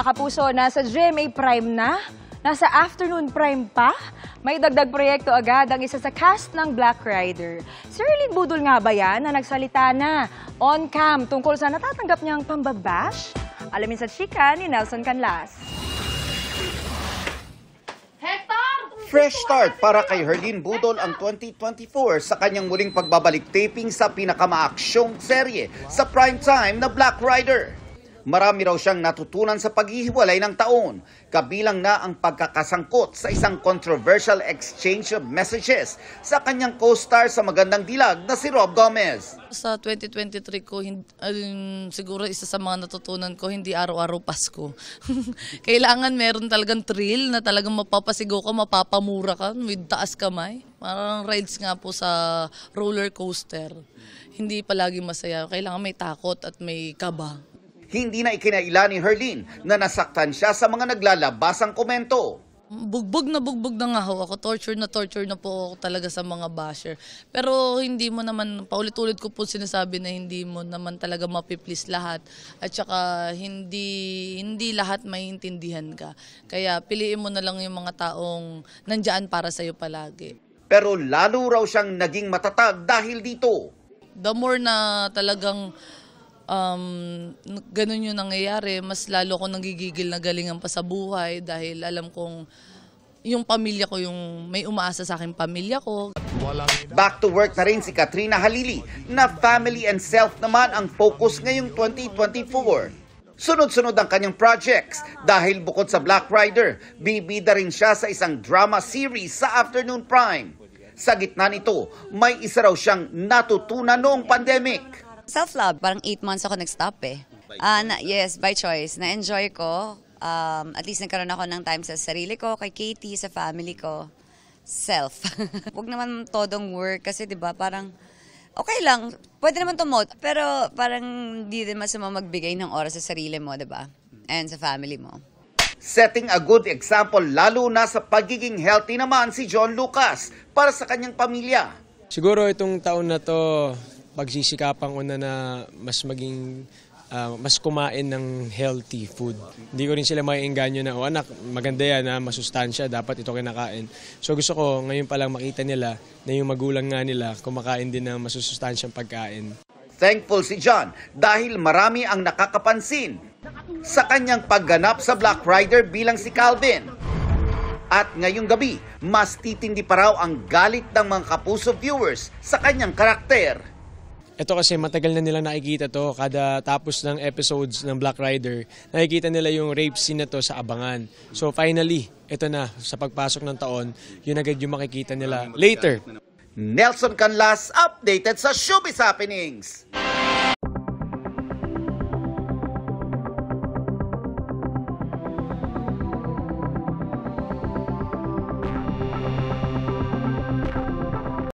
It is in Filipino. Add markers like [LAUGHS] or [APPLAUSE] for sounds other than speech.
mga kapuso, nasa GMA Prime na, nasa Afternoon Prime pa, may dagdag proyekto agad ang isa sa cast ng Black Rider. Si Erling Budol nga ba yan na nagsalita na on-cam tungkol sa natatanggap niyang pambabash? Alamin sa chika ni Nelson Canlas. Fresh start para kay Herlin Budol ang 2024 sa kanyang muling pagbabalik taping sa pinakamaaksyong serye sa prime time na Black Rider. Marami raw siyang natutunan sa paghihiwalay ng taon, kabilang na ang pagkakasangkot sa isang controversial exchange of messages sa kanyang co-star sa magandang dilag na si Rob Gomez. Sa 2023 ko, um, siguro isa sa mga natutunan ko, hindi araw-araw Pasko. [LAUGHS] Kailangan meron talagang thrill na talagang mapapasigo ka, mapapamura ka with taas kamay. Parang rides nga po sa roller coaster. Hindi palagi masaya. Kailangan may takot at may kaba hindi na ikinailan ni Herlin na nasaktan siya sa mga naglalabasang komento. Bugbog na bugbog na nga ho ako. Torture na torture na po ako talaga sa mga basher. Pero hindi mo naman, paulit-ulit ko po sinasabi na hindi mo naman talaga mapiplease lahat. At saka hindi, hindi lahat maiintindihan ka. Kaya piliin mo na lang yung mga taong nandyan para sa'yo palagi. Pero lalo raw siyang naging matatag dahil dito. The more na talagang um, ganun yung nangyayari, mas lalo ko nagigigil na galingan pa sa buhay dahil alam kong yung pamilya ko, yung may umaasa sa akin pamilya ko. Back to work na rin si Katrina Halili na family and self naman ang focus ngayong 2024. Sunod-sunod ang kanyang projects dahil bukod sa Black Rider, bibida rin siya sa isang drama series sa Afternoon Prime. Sa gitna nito, may isa raw siyang natutunan noong pandemic Self-love, parang 8 months ako nag-stop eh. Uh, na, ah. yes, by choice. Na-enjoy ko. Um, at least nagkaroon ako ng time sa sarili ko, kay Katie, sa family ko. Self. [LAUGHS] Huwag naman todong work kasi 'di ba parang okay lang, pwede naman tumote, pero parang di din masama magbigay ng oras sa sarili mo, 'di ba? And sa family mo. Setting a good example lalo na sa pagiging healthy naman si John Lucas para sa kanyang pamilya. Siguro itong taon na to, pagsisikapan ko na na mas maging uh, mas kumain ng healthy food. Hindi ko rin sila maiinganyo na, oh anak, maganda yan na ah, masustansya, dapat ito kinakain. So gusto ko ngayon pa lang makita nila na yung magulang nga nila kumakain din ng masustansyang pagkain. Thankful si John dahil marami ang nakakapansin sa kanyang pagganap sa Black Rider bilang si Calvin. At ngayong gabi, mas titindi pa raw ang galit ng mga kapuso viewers sa kanyang karakter. Ito kasi matagal na nila nakikita to kada tapos ng episodes ng Black Rider. Nakikita nila yung rape scene na to sa abangan. So finally, ito na sa pagpasok ng taon, yun agad yung makikita nila later. Nelson Canlas updated sa Showbiz Happenings.